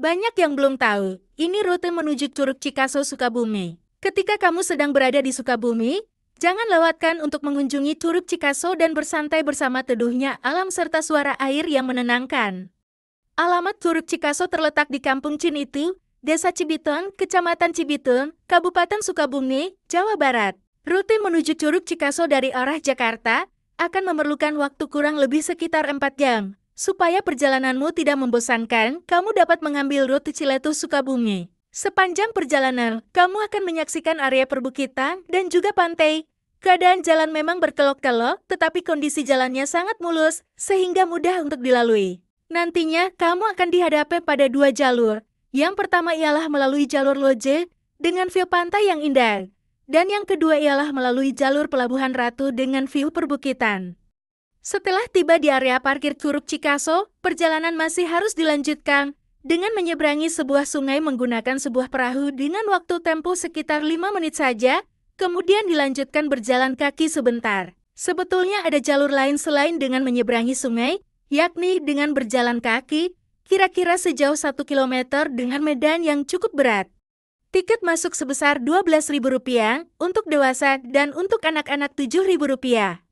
Banyak yang belum tahu, ini rute menuju Curug Cikaso Sukabumi. Ketika kamu sedang berada di Sukabumi, jangan lewatkan untuk mengunjungi Curug Cikaso dan bersantai bersama teduhnya alam serta suara air yang menenangkan. Alamat Curug Cikaso terletak di Kampung Cinitu, Desa Cibitung, Kecamatan Cibitung, Kabupaten Sukabumi, Jawa Barat. Rute menuju Curug Cikaso dari arah Jakarta akan memerlukan waktu kurang lebih sekitar 4 jam. Supaya perjalananmu tidak membosankan, kamu dapat mengambil rute Ciletuh Sukabumi. Sepanjang perjalanan, kamu akan menyaksikan area perbukitan dan juga pantai. Keadaan jalan memang berkelok-kelok, tetapi kondisi jalannya sangat mulus, sehingga mudah untuk dilalui. Nantinya, kamu akan dihadapi pada dua jalur. Yang pertama ialah melalui jalur Loje dengan view pantai yang indah. Dan yang kedua ialah melalui jalur Pelabuhan Ratu dengan view perbukitan. Setelah tiba di area parkir Curug Cikaso, perjalanan masih harus dilanjutkan dengan menyeberangi sebuah sungai menggunakan sebuah perahu dengan waktu tempuh sekitar 5 menit saja, kemudian dilanjutkan berjalan kaki sebentar. Sebetulnya ada jalur lain selain dengan menyeberangi sungai, yakni dengan berjalan kaki, kira-kira sejauh 1 km dengan medan yang cukup berat. Tiket masuk sebesar Rp12.000 untuk dewasa dan untuk anak-anak Rp7.000.